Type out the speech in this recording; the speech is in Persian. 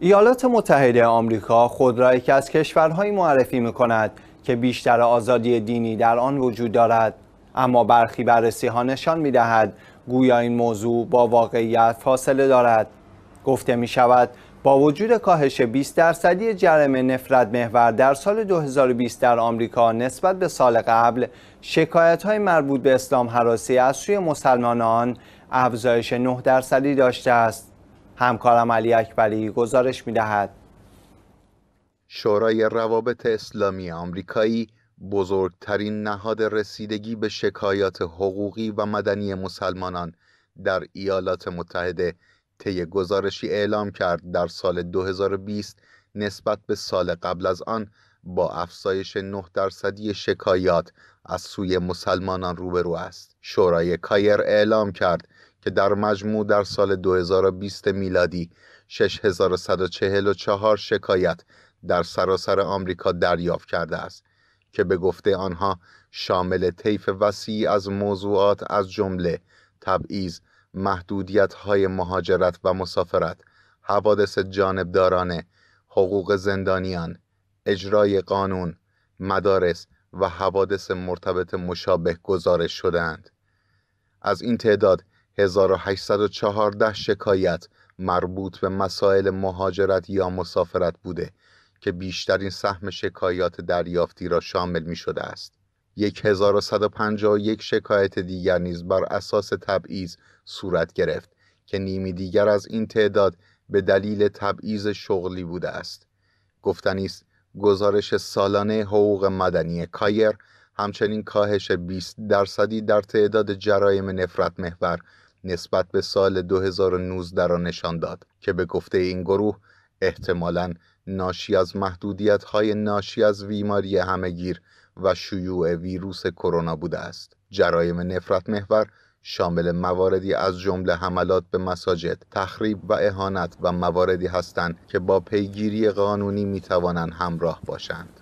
ایالات متحده آمریکا خود را یکی از کشورهایی معرفی میکند که بیشتر آزادی دینی در آن وجود دارد اما برخی بررسی ها نشان میدهد گویا این موضوع با واقعیت فاصله دارد گفته می شود با وجود کاهش 20 درصدی جرم نفرت محور در سال 2020 در آمریکا نسبت به سال قبل شکایت های مربوط به اسلام حراسی از سوی مسلمانان افزایش 9 درصدی داشته است همکارم علی اکبری گزارش میدهد شورای روابط اسلامی آمریکایی بزرگترین نهاد رسیدگی به شکایات حقوقی و مدنی مسلمانان در ایالات متحده طی گزارشی اعلام کرد در سال 2020 نسبت به سال قبل از آن با افزایش 9 درصدی شکایات از سوی مسلمانان روبرو است. شورای کایر اعلام کرد که در مجموع در سال 2020 میلادی 6144 شکایت در سراسر آمریکا دریافت کرده است که به گفته آنها شامل طیف وسیعی از موضوعات از جمله تبعیض، محدودیت های مهاجرت و مسافرت، حوادث جانبدارانه، حقوق زندانیان، اجرای قانون، مدارس و حوادث مرتبط مشابه گزارش شدند از این تعداد 1814 شکایت مربوط به مسائل مهاجرت یا مسافرت بوده که بیشترین سهم شکایات دریافتی را شامل می شده است. 1151 شکایت دیگر نیز بر اساس تبعیض صورت گرفت که نیمی دیگر از این تعداد به دلیل تبعیض شغلی بوده است. گفتنی است گزارش سالانه حقوق مدنی کایر همچنین کاهش 20 درصدی در تعداد جرایم نفرت محور نسبت به سال 2019 را نشان داد که به گفته این گروه احتمالا ناشی از محدودیت های ناشی از بیماری همگیر و شیوع ویروس کرونا بوده است. جرایم نفرت محور شامل مواردی از جمله حملات به مساجد، تخریب و اهانت و مواردی هستند که با پیگیری قانونی می توانند همراه باشند.